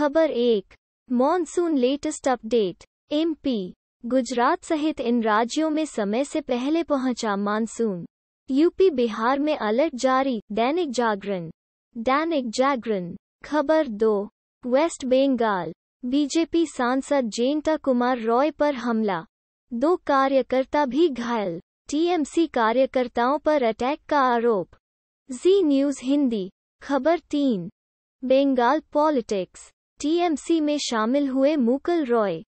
खबर एक monsoon latest update MP Gujarat सहित इन राज्यों में समय से पहले पहुंचा मानसून यूपी बिहार में अलर्ट जारी दैनिक जागरण दैनिक जागरण खबर दो वेस्ट बंगाल बीजेपी सांसद जेंटा कुमार रॉय पर हमला दो कार्यकर्ता भी घायल टीएमसी कार्यकर्ताओं पर अटैक का आरोप जी न्यूज हिंदी खबर तीन बंगाल पॉलिटिक्स टीएमसी में शामिल हुए मुकुल रॉय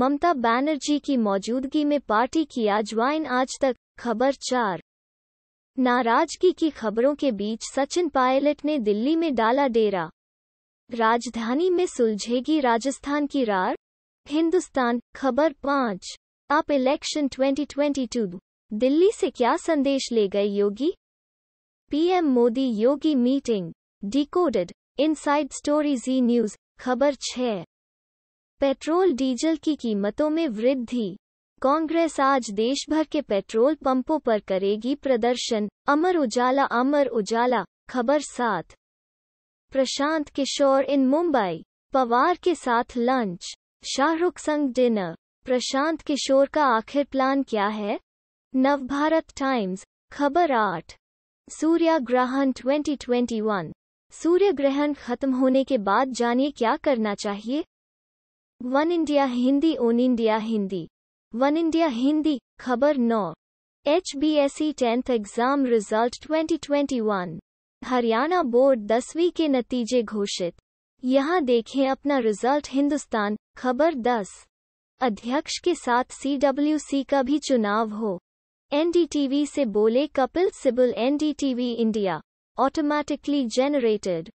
ममता बनर्जी की मौजूदगी में पार्टी की ज्वाइन आज तक खबर चार नाराजगी की खबरों के बीच सचिन पायलट ने दिल्ली में डाला डेरा राजधानी में सुलझेगी राजस्थान की रार हिंदुस्तान खबर पाँच आप इलेक्शन 2022 दिल्ली से क्या संदेश ले गए Yogi PM Modi Yogi meeting decoded inside story Zee news खबर छह पेट्रोल डीजल की कीमतों में वृद्धि कांग्रेस आज देश भर के पेट्रोल पंपों पर करेगी प्रदर्शन अमर उजाला अमर उजाला खबर सात प्रशांत किशोर इन मुंबई पवार के साथ लंच शाहरुख संग डिनर प्रशांत किशोर का आखिर प्लान क्या है नवभारत टाइम्स खबर आठ सूर्या ग्रहण 2021 सूर्य ग्रहण खत्म होने के बाद जानिए क्या करना चाहिए one India Hindi one India Hindi one India Hindi खबर नौ H B S E tenth exam result 2021 Haryana board दसवीं के नतीजे घोषित यहाँ देखें अपना रिजल्ट हिंदुस्तान खबर दस अध्यक्ष के साथ सीडब्ल्यूसी का भी चुनाव हो एनडीटीवी से बोले Kapil Sibal NDTV India automatically generated